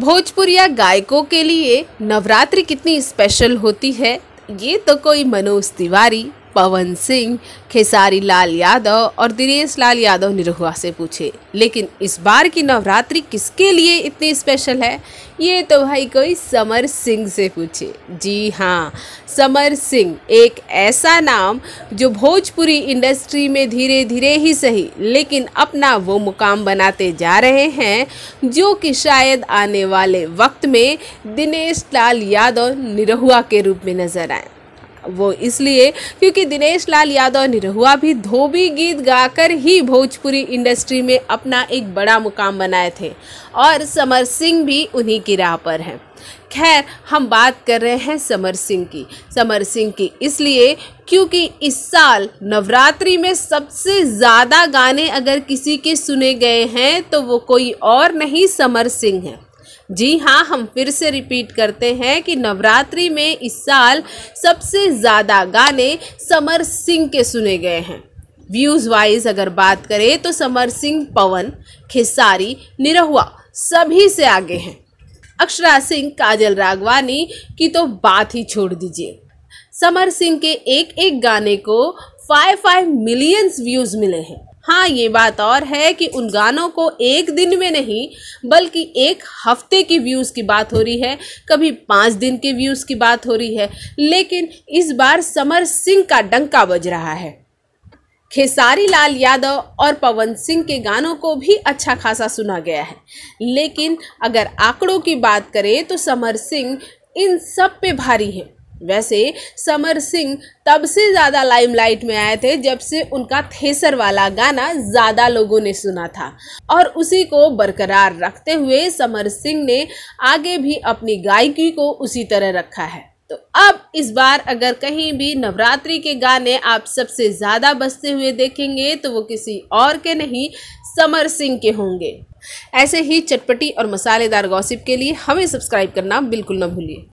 भोजपुरिया गायकों के लिए नवरात्रि कितनी स्पेशल होती है ये तो कोई मनोज तिवारी पवन सिंह खेसारी लाल यादव और दिनेश लाल यादव निरहुआ से पूछे लेकिन इस बार की नवरात्रि किसके लिए इतनी स्पेशल है ये तो भाई कोई समर सिंह से पूछे जी हाँ समर सिंह एक ऐसा नाम जो भोजपुरी इंडस्ट्री में धीरे धीरे ही सही लेकिन अपना वो मुकाम बनाते जा रहे हैं जो कि शायद आने वाले वक्त में दिनेश लाल यादव निरहुआ के रूप में नजर आए वो इसलिए क्योंकि दिनेश लाल यादव निरहुआ भी धोबी गीत गाकर ही भोजपुरी इंडस्ट्री में अपना एक बड़ा मुकाम बनाए थे और समर सिंह भी उन्हीं की राह पर हैं खैर हम बात कर रहे हैं समर सिंह की समर सिंह की इसलिए क्योंकि इस साल नवरात्रि में सबसे ज़्यादा गाने अगर किसी के सुने गए हैं तो वो कोई और नहीं समर सिंह हैं जी हाँ हम फिर से रिपीट करते हैं कि नवरात्रि में इस साल सबसे ज़्यादा गाने समर सिंह के सुने गए हैं व्यूज़ वाइज अगर बात करें तो समर सिंह पवन खेसारी निरहुआ सभी से आगे हैं अक्षरा सिंह काजल रागवानी की तो बात ही छोड़ दीजिए समर सिंह के एक एक गाने को फाइव फाइव मिलियंस व्यूज़ मिले हैं हाँ ये बात और है कि उन गानों को एक दिन में नहीं बल्कि एक हफ्ते के व्यूज़ की बात हो रही है कभी पाँच दिन के व्यूज़ की बात हो रही है लेकिन इस बार समर सिंह का डंका बज रहा है खेसारी लाल यादव और पवन सिंह के गानों को भी अच्छा खासा सुना गया है लेकिन अगर आंकड़ों की बात करें तो समर सिंह इन सब पे भारी हैं वैसे समर सिंह तब से ज़्यादा लाइमलाइट में आए थे जब से उनका थेसर वाला गाना ज़्यादा लोगों ने सुना था और उसी को बरकरार रखते हुए समर सिंह ने आगे भी अपनी गायकी को उसी तरह रखा है तो अब इस बार अगर कहीं भी नवरात्रि के गाने आप सबसे ज़्यादा बजते हुए देखेंगे तो वो किसी और के नहीं समर सिंह के होंगे ऐसे ही चटपटी और मसालेदार गॉसिप के लिए हमें सब्सक्राइब करना बिल्कुल ना भूलिए